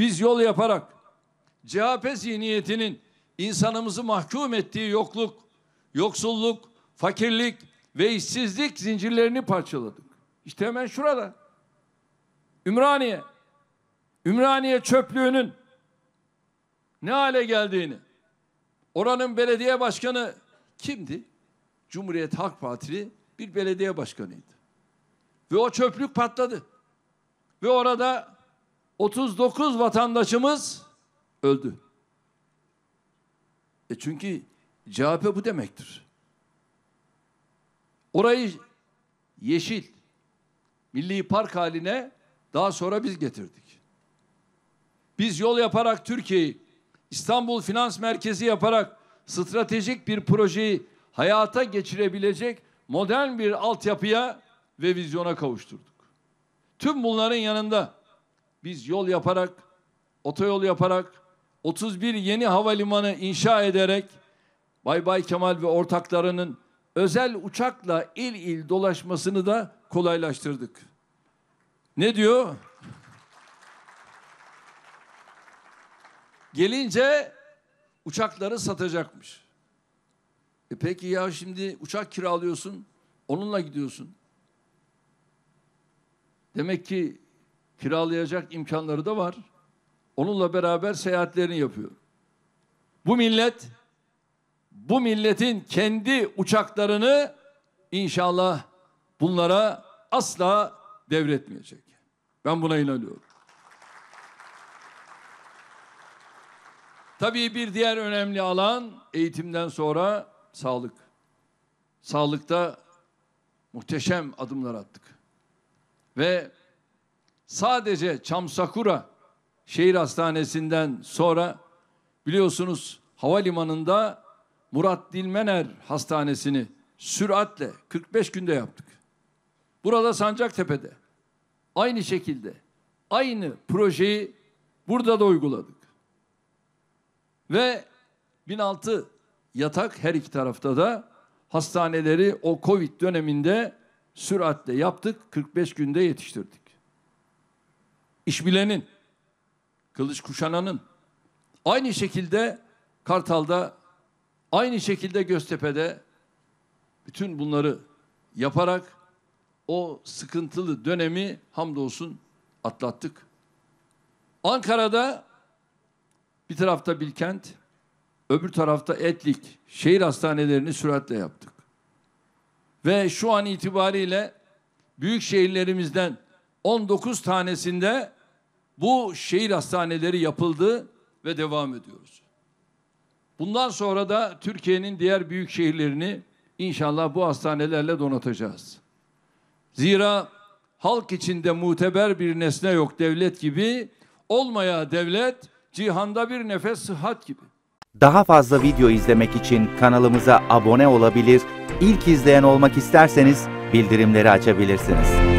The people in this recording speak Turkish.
Biz yol yaparak CHP zihniyetinin insanımızı mahkum ettiği yokluk, yoksulluk, fakirlik ve işsizlik zincirlerini parçaladık. İşte hemen şurada. Ümraniye. Ümraniye çöplüğünün ne hale geldiğini. Oranın belediye başkanı kimdi? Cumhuriyet Halk Partili bir belediye başkanıydı. Ve o çöplük patladı. Ve orada 39 vatandaşımız öldü. E çünkü CHP bu demektir. Orayı yeşil, milli park haline daha sonra biz getirdik. Biz yol yaparak Türkiye'yi İstanbul Finans Merkezi yaparak stratejik bir projeyi hayata geçirebilecek modern bir altyapıya ve vizyona kavuşturduk. Tüm bunların yanında biz yol yaparak, otoyol yaparak, 31 yeni havalimanı inşa ederek Bay Bay Kemal ve ortaklarının özel uçakla il il dolaşmasını da kolaylaştırdık. Ne diyor? Gelince uçakları satacakmış. E peki ya şimdi uçak kiralıyorsun, onunla gidiyorsun. Demek ki kiralayacak imkanları da var. Onunla beraber seyahatlerini yapıyor. Bu millet bu milletin kendi uçaklarını inşallah bunlara asla devretmeyecek. Ben buna inanıyorum. Tabii bir diğer önemli alan eğitimden sonra sağlık. Sağlıkta muhteşem adımlar attık. Ve sadece Çamsakura şehir hastanesinden sonra biliyorsunuz havalimanında Murat Dilmener Hastanesi'ni süratle 45 günde yaptık. Burada Sancaktepe'de aynı şekilde aynı projeyi burada da uyguladık. Ve 1006 yatak her iki tarafta da hastaneleri o Covid döneminde süratle yaptık. 45 günde yetiştirdik işbilenin, kılıç kuşananın. Aynı şekilde Kartal'da, aynı şekilde Göztepe'de bütün bunları yaparak o sıkıntılı dönemi hamdolsun atlattık. Ankara'da bir tarafta Bilkent, öbür tarafta Etlik şehir hastanelerini süratle yaptık. Ve şu an itibariyle büyük şehirlerimizden 19 tanesinde bu şehir hastaneleri yapıldı ve devam ediyoruz. Bundan sonra da Türkiye'nin diğer büyük şehirlerini inşallah bu hastanelerle donatacağız. Zira halk içinde muteber bir nesne yok devlet gibi, olmaya devlet cihanda bir nefes sıhhat gibi. Daha fazla video izlemek için kanalımıza abone olabilir, ilk izleyen olmak isterseniz bildirimleri açabilirsiniz.